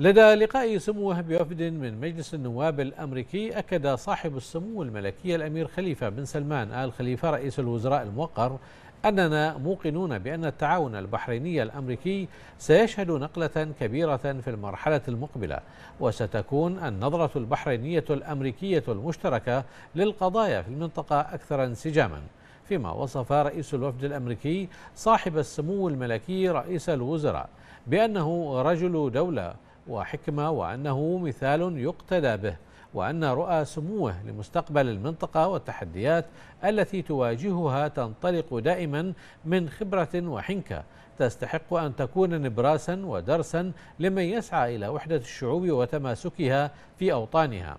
لدى لقاء سموه بوفد من مجلس النواب الأمريكي أكد صاحب السمو الملكي الأمير خليفة بن سلمان آل خليفة رئيس الوزراء الموقر أننا موقنون بأن التعاون البحريني الأمريكي سيشهد نقلة كبيرة في المرحلة المقبلة وستكون النظرة البحرينية الأمريكية المشتركة للقضايا في المنطقة أكثر انسجاماً فيما وصف رئيس الوفد الأمريكي صاحب السمو الملكي رئيس الوزراء بأنه رجل دولة وحكمة وأنه مثال يقتدى به وأن رؤى سموه لمستقبل المنطقة والتحديات التي تواجهها تنطلق دائما من خبرة وحنكة تستحق أن تكون نبراسا ودرسا لمن يسعى إلى وحدة الشعوب وتماسكها في أوطانها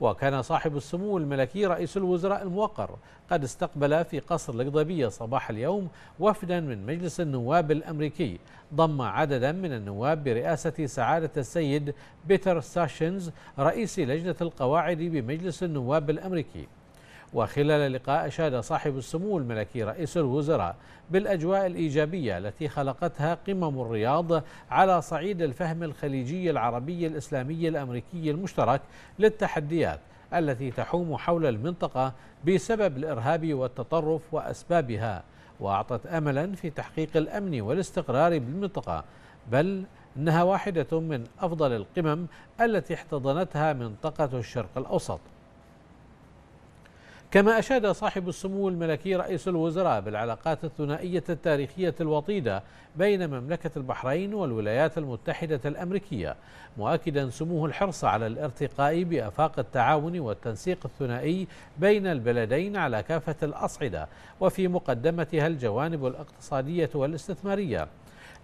وكان صاحب السمو الملكي رئيس الوزراء الموقر قد استقبل في قصر القضبية صباح اليوم وفدا من مجلس النواب الأمريكي ضم عددا من النواب برئاسة سعادة السيد بيتر ساشنز رئيس لجنة القواعد بمجلس النواب الأمريكي وخلال اللقاء أشاد صاحب السمو الملكي رئيس الوزراء بالأجواء الإيجابية التي خلقتها قمم الرياض على صعيد الفهم الخليجي العربي الإسلامي الأمريكي المشترك للتحديات التي تحوم حول المنطقة بسبب الإرهاب والتطرف وأسبابها وأعطت أملا في تحقيق الأمن والاستقرار بالمنطقة بل أنها واحدة من أفضل القمم التي احتضنتها منطقة الشرق الأوسط كما أشاد صاحب السمو الملكي رئيس الوزراء بالعلاقات الثنائية التاريخية الوطيدة بين مملكة البحرين والولايات المتحدة الأمريكية مؤكدا سموه الحرص على الارتقاء بأفاق التعاون والتنسيق الثنائي بين البلدين على كافة الأصعدة وفي مقدمتها الجوانب الاقتصادية والاستثمارية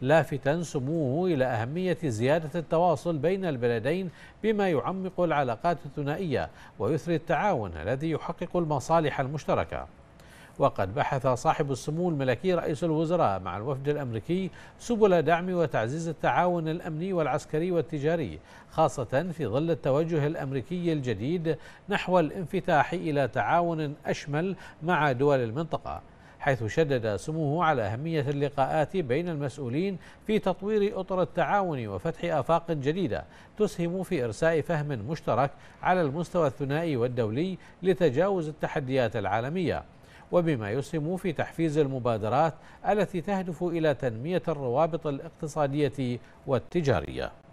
لافتا سموه إلى أهمية زيادة التواصل بين البلدين بما يعمق العلاقات الثنائية ويثري التعاون الذي يحقق المنطقة المصالح المشتركة وقد بحث صاحب السمو الملكي رئيس الوزراء مع الوفد الأمريكي سبل دعم وتعزيز التعاون الأمني والعسكري والتجاري خاصة في ظل التوجه الأمريكي الجديد نحو الانفتاح إلى تعاون أشمل مع دول المنطقة حيث شدد سموه على أهمية اللقاءات بين المسؤولين في تطوير أطر التعاون وفتح آفاق جديدة تسهم في إرساء فهم مشترك على المستوى الثنائي والدولي لتجاوز التحديات العالمية وبما يسهم في تحفيز المبادرات التي تهدف إلى تنمية الروابط الاقتصادية والتجارية